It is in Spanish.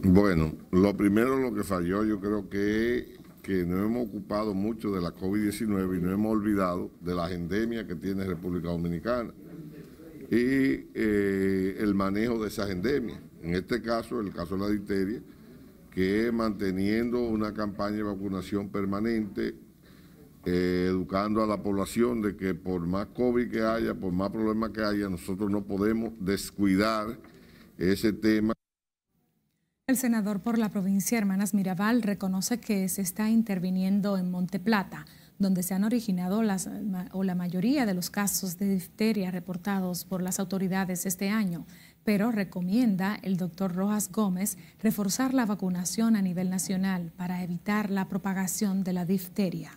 Bueno, lo primero lo que falló yo creo que que no hemos ocupado mucho de la COVID-19 y no hemos olvidado de la endemia que tiene República Dominicana y eh, el manejo de esas endemias. En este caso, el caso de la difteria, que es manteniendo una campaña de vacunación permanente, eh, educando a la población de que por más COVID que haya, por más problemas que haya, nosotros no podemos descuidar ese tema. El senador por la provincia Hermanas Mirabal reconoce que se está interviniendo en Monteplata, donde se han originado las, o la mayoría de los casos de difteria reportados por las autoridades este año, pero recomienda el doctor Rojas Gómez reforzar la vacunación a nivel nacional para evitar la propagación de la difteria.